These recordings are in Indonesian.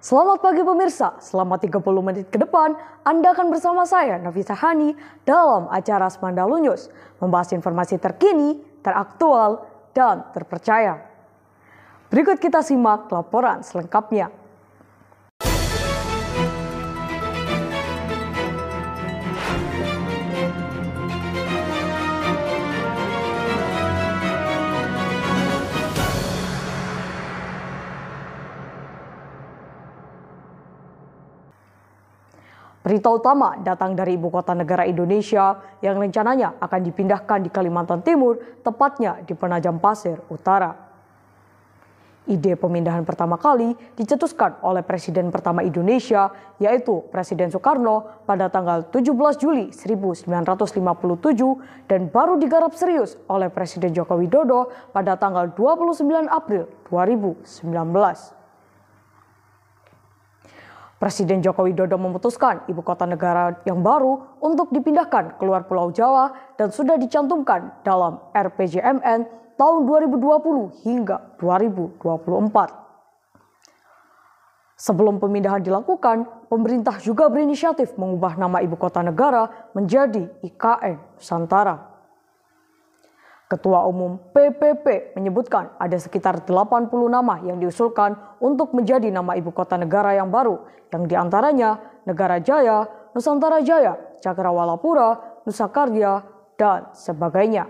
Selamat pagi pemirsa, selama 30 menit ke depan Anda akan bersama saya Nafisa Hani dalam acara Semandalu News membahas informasi terkini, teraktual, dan terpercaya. Berikut kita simak laporan selengkapnya. Berita utama datang dari ibu kota negara Indonesia yang rencananya akan dipindahkan di Kalimantan Timur, tepatnya di Penajam Pasir Utara. Ide pemindahan pertama kali dicetuskan oleh Presiden pertama Indonesia, yaitu Presiden Soekarno pada tanggal 17 Juli 1957 dan baru digarap serius oleh Presiden Joko Widodo pada tanggal 29 April 2019. Presiden Joko Widodo memutuskan ibu kota negara yang baru untuk dipindahkan keluar Pulau Jawa dan sudah dicantumkan dalam RPJMN tahun 2020 hingga 2024. Sebelum pemindahan dilakukan, pemerintah juga berinisiatif mengubah nama ibu kota negara menjadi IKN Nusantara. Ketua Umum PPP menyebutkan ada sekitar 80 nama yang diusulkan untuk menjadi nama ibu kota negara yang baru, yang diantaranya Negara Jaya, Nusantara Jaya, Cakrawala Nusa Karya, dan sebagainya.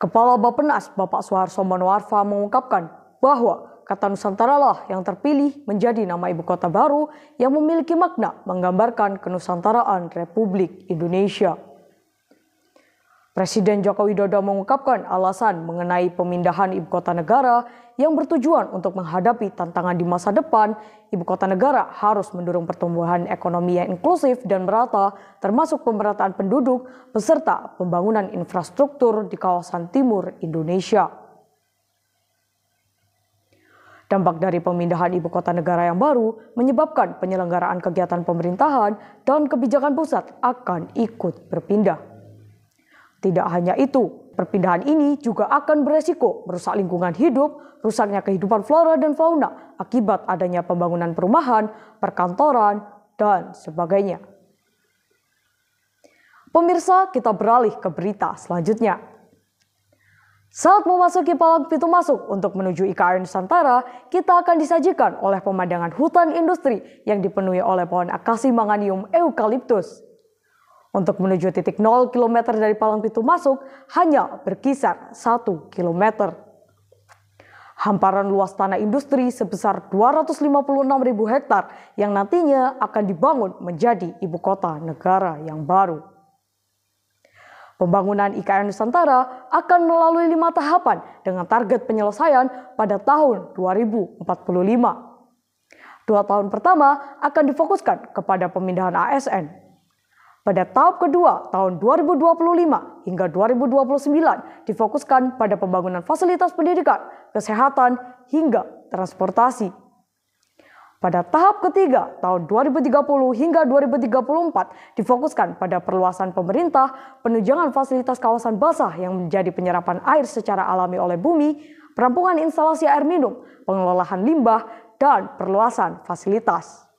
Kepala Bapenas Bapak Soeharto Manuarfa mengungkapkan bahwa kata Nusantara lah yang terpilih menjadi nama ibu kota baru yang memiliki makna menggambarkan kenusantaraan Republik Indonesia. Presiden Joko Widodo mengungkapkan alasan mengenai pemindahan ibu kota negara yang bertujuan untuk menghadapi tantangan di masa depan. Ibu kota negara harus mendorong pertumbuhan ekonomi yang inklusif dan merata, termasuk pemerataan penduduk beserta pembangunan infrastruktur di kawasan timur Indonesia. Dampak dari pemindahan ibu kota negara yang baru menyebabkan penyelenggaraan kegiatan pemerintahan dan kebijakan pusat akan ikut berpindah. Tidak hanya itu, perpindahan ini juga akan beresiko merusak lingkungan hidup, rusaknya kehidupan flora dan fauna akibat adanya pembangunan perumahan, perkantoran, dan sebagainya. Pemirsa, kita beralih ke berita selanjutnya. Saat memasuki palang pintu masuk untuk menuju IKN Nusantara, kita akan disajikan oleh pemandangan hutan industri yang dipenuhi oleh pohon akasi manganium eukaliptus. Untuk menuju titik 0 km dari palang pintu masuk hanya berkisar 1 km. Hamparan luas tanah industri sebesar 256.000 hektar yang nantinya akan dibangun menjadi ibu kota negara yang baru. Pembangunan IKN Nusantara akan melalui lima tahapan dengan target penyelesaian pada tahun 2045. Dua tahun pertama akan difokuskan kepada pemindahan ASN pada tahap kedua tahun 2025 hingga 2029 difokuskan pada pembangunan fasilitas pendidikan, kesehatan, hingga transportasi. Pada tahap ketiga tahun 2030 hingga 2034 difokuskan pada perluasan pemerintah, penunjangan fasilitas kawasan basah yang menjadi penyerapan air secara alami oleh bumi, perampungan instalasi air minum, pengelolaan limbah, dan perluasan fasilitas.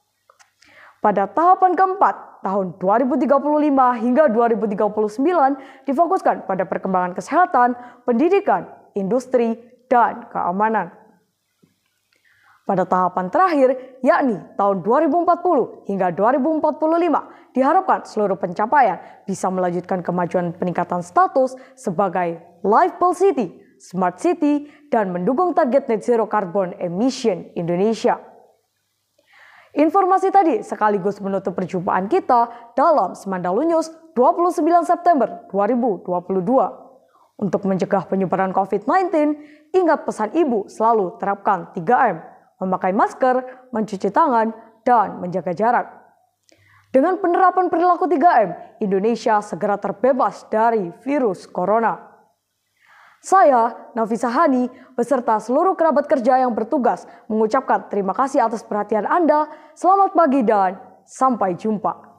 Pada tahapan keempat, tahun 2035 hingga 2039 difokuskan pada perkembangan kesehatan, pendidikan, industri, dan keamanan. Pada tahapan terakhir, yakni tahun 2040 hingga 2045, diharapkan seluruh pencapaian bisa melanjutkan kemajuan peningkatan status sebagai livable city, smart city, dan mendukung target net zero carbon emission Indonesia. Informasi tadi sekaligus menutup perjumpaan kita dalam Semandalu News 29 September 2022. Untuk mencegah penyebaran COVID-19, ingat pesan ibu selalu terapkan 3M, memakai masker, mencuci tangan, dan menjaga jarak. Dengan penerapan perilaku 3M, Indonesia segera terbebas dari virus corona. Saya, Nafisa Hani, beserta seluruh kerabat kerja yang bertugas mengucapkan terima kasih atas perhatian Anda. Selamat pagi dan sampai jumpa.